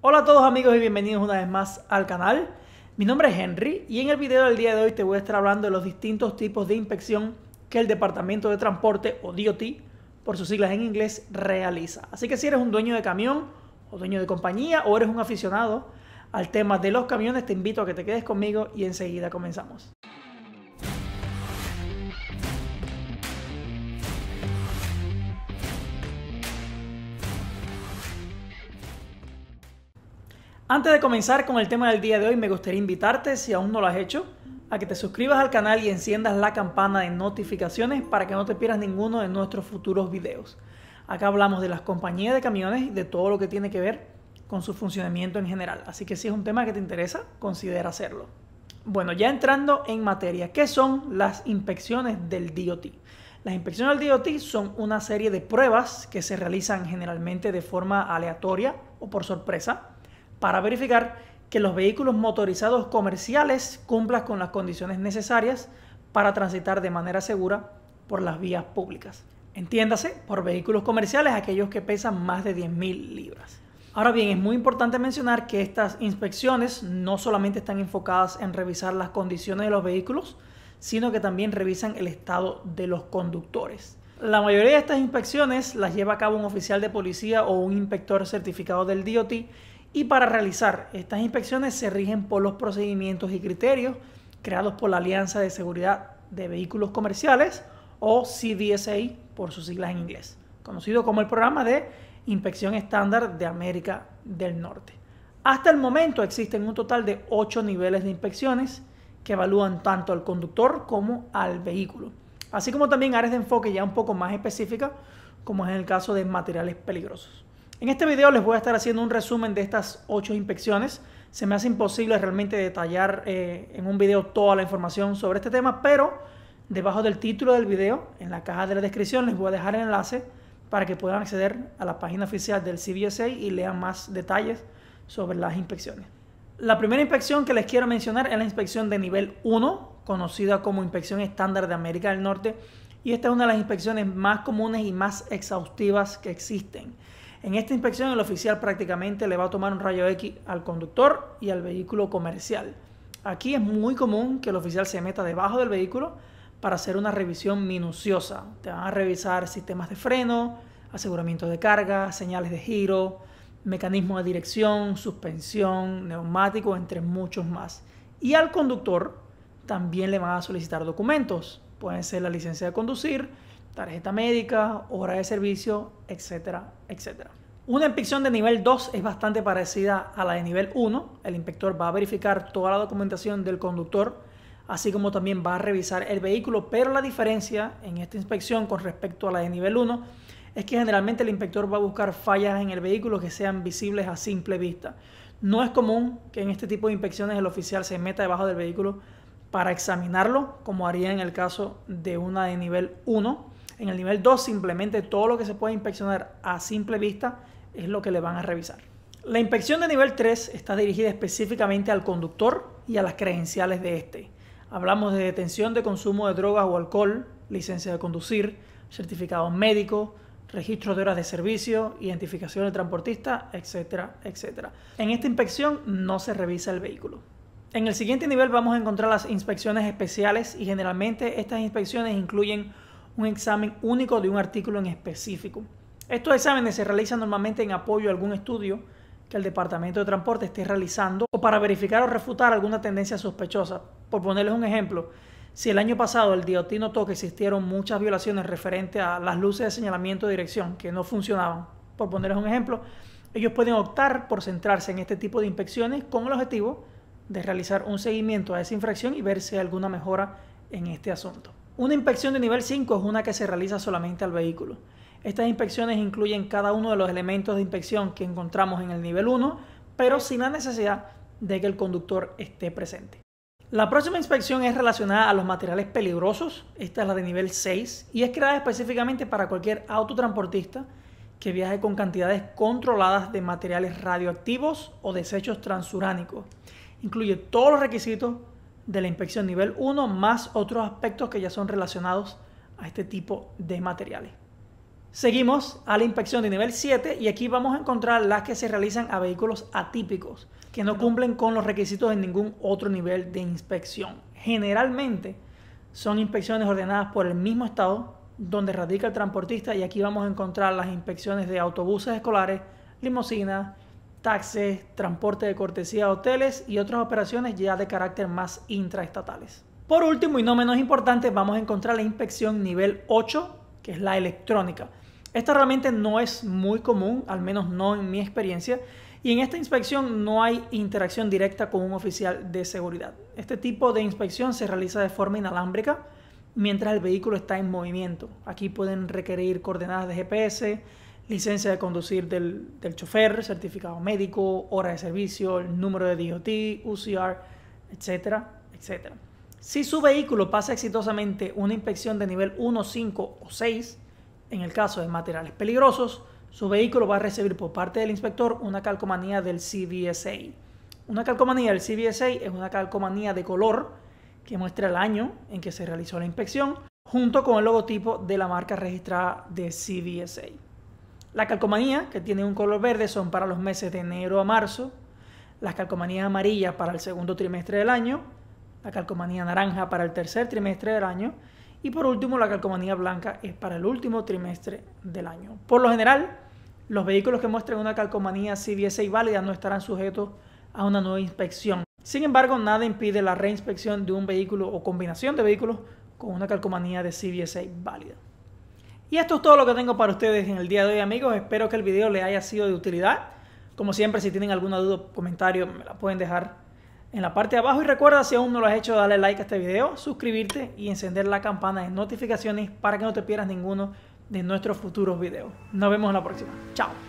Hola a todos amigos y bienvenidos una vez más al canal. Mi nombre es Henry y en el video del día de hoy te voy a estar hablando de los distintos tipos de inspección que el Departamento de Transporte o DOT, por sus siglas en inglés, realiza. Así que si eres un dueño de camión o dueño de compañía o eres un aficionado al tema de los camiones, te invito a que te quedes conmigo y enseguida comenzamos. Antes de comenzar con el tema del día de hoy, me gustaría invitarte, si aún no lo has hecho, a que te suscribas al canal y enciendas la campana de notificaciones para que no te pierdas ninguno de nuestros futuros videos. Acá hablamos de las compañías de camiones y de todo lo que tiene que ver con su funcionamiento en general. Así que si es un tema que te interesa, considera hacerlo. Bueno, ya entrando en materia, ¿qué son las inspecciones del DOT? Las inspecciones del DOT son una serie de pruebas que se realizan generalmente de forma aleatoria o por sorpresa para verificar que los vehículos motorizados comerciales cumplan con las condiciones necesarias para transitar de manera segura por las vías públicas. Entiéndase por vehículos comerciales aquellos que pesan más de 10.000 libras. Ahora bien, es muy importante mencionar que estas inspecciones no solamente están enfocadas en revisar las condiciones de los vehículos, sino que también revisan el estado de los conductores. La mayoría de estas inspecciones las lleva a cabo un oficial de policía o un inspector certificado del DOT y para realizar estas inspecciones se rigen por los procedimientos y criterios creados por la Alianza de Seguridad de Vehículos Comerciales o CDSA por sus siglas en inglés, conocido como el programa de inspección estándar de América del Norte. Hasta el momento existen un total de ocho niveles de inspecciones que evalúan tanto al conductor como al vehículo, así como también áreas de enfoque ya un poco más específicas, como es el caso de materiales peligrosos. En este video les voy a estar haciendo un resumen de estas ocho inspecciones. Se me hace imposible realmente detallar eh, en un video toda la información sobre este tema, pero debajo del título del video, en la caja de la descripción, les voy a dejar el enlace para que puedan acceder a la página oficial del CBSA y lean más detalles sobre las inspecciones. La primera inspección que les quiero mencionar es la inspección de nivel 1, conocida como inspección estándar de América del Norte, y esta es una de las inspecciones más comunes y más exhaustivas que existen. En esta inspección el oficial prácticamente le va a tomar un rayo X al conductor y al vehículo comercial. Aquí es muy común que el oficial se meta debajo del vehículo para hacer una revisión minuciosa. Te van a revisar sistemas de freno, aseguramiento de carga, señales de giro, mecanismo de dirección, suspensión, neumático, entre muchos más. Y al conductor también le van a solicitar documentos. Pueden ser la licencia de conducir, tarjeta médica, hora de servicio, etcétera, etcétera. Una inspección de nivel 2 es bastante parecida a la de nivel 1. El inspector va a verificar toda la documentación del conductor, así como también va a revisar el vehículo, pero la diferencia en esta inspección con respecto a la de nivel 1 es que generalmente el inspector va a buscar fallas en el vehículo que sean visibles a simple vista. No es común que en este tipo de inspecciones el oficial se meta debajo del vehículo para examinarlo, como haría en el caso de una de nivel 1 en el nivel 2 simplemente todo lo que se puede inspeccionar a simple vista es lo que le van a revisar. La inspección de nivel 3 está dirigida específicamente al conductor y a las credenciales de este. Hablamos de detención de consumo de drogas o alcohol, licencia de conducir, certificado médico, registro de horas de servicio, identificación del transportista, etcétera, etcétera. En esta inspección no se revisa el vehículo. En el siguiente nivel vamos a encontrar las inspecciones especiales y generalmente estas inspecciones incluyen un examen único de un artículo en específico. Estos exámenes se realizan normalmente en apoyo a algún estudio que el Departamento de Transporte esté realizando o para verificar o refutar alguna tendencia sospechosa. Por ponerles un ejemplo, si el año pasado el DOT notó que existieron muchas violaciones referentes a las luces de señalamiento de dirección que no funcionaban, por ponerles un ejemplo, ellos pueden optar por centrarse en este tipo de inspecciones con el objetivo de realizar un seguimiento a esa infracción y ver si hay alguna mejora en este asunto. Una inspección de nivel 5 es una que se realiza solamente al vehículo. Estas inspecciones incluyen cada uno de los elementos de inspección que encontramos en el nivel 1, pero sin la necesidad de que el conductor esté presente. La próxima inspección es relacionada a los materiales peligrosos, esta es la de nivel 6, y es creada específicamente para cualquier autotransportista que viaje con cantidades controladas de materiales radioactivos o desechos transuránicos. Incluye todos los requisitos de la inspección nivel 1 más otros aspectos que ya son relacionados a este tipo de materiales. Seguimos a la inspección de nivel 7 y aquí vamos a encontrar las que se realizan a vehículos atípicos que no cumplen con los requisitos de ningún otro nivel de inspección. Generalmente son inspecciones ordenadas por el mismo estado donde radica el transportista y aquí vamos a encontrar las inspecciones de autobuses escolares, limusinas, taxes, transporte de cortesía a hoteles y otras operaciones ya de carácter más intraestatales. Por último y no menos importante, vamos a encontrar la inspección nivel 8, que es la electrónica. Esta realmente no es muy común, al menos no en mi experiencia, y en esta inspección no hay interacción directa con un oficial de seguridad. Este tipo de inspección se realiza de forma inalámbrica mientras el vehículo está en movimiento. Aquí pueden requerir coordenadas de GPS, licencia de conducir del, chofer, certificado médico, hora de servicio, el número de DOT, UCR, etcétera, etcétera. Si su vehículo pasa exitosamente una inspección de nivel 1, 5 o 6, en el caso de materiales peligrosos, su vehículo va a recibir por parte del inspector una calcomanía del CVSA. Una calcomanía del CVSA es una calcomanía de color que muestra el año en que se realizó la inspección junto con el logotipo de la marca registrada de CVSA. La calcomanía, que tiene un color verde, son para los meses de enero a marzo. Las calcomanías amarillas para el segundo trimestre del año. La calcomanía naranja para el tercer trimestre del año. Y por último, la calcomanía blanca es para el último trimestre del año. Por lo general, los vehículos que muestren una calcomanía CBSA válida no estarán sujetos a una nueva inspección. Sin embargo, nada impide la reinspección de un vehículo o combinación de vehículos con una calcomanía de CBSA válida. Y esto es todo lo que tengo para ustedes en el día de hoy, amigos. Espero que el video les haya sido de utilidad. Como siempre, si tienen alguna duda o comentario, me la pueden dejar en la parte de abajo. Y recuerda, si aún no lo has hecho, darle like a este video, suscribirte y encender la campana de notificaciones para que no te pierdas ninguno de nuestros futuros videos. Nos vemos en la próxima. Chao.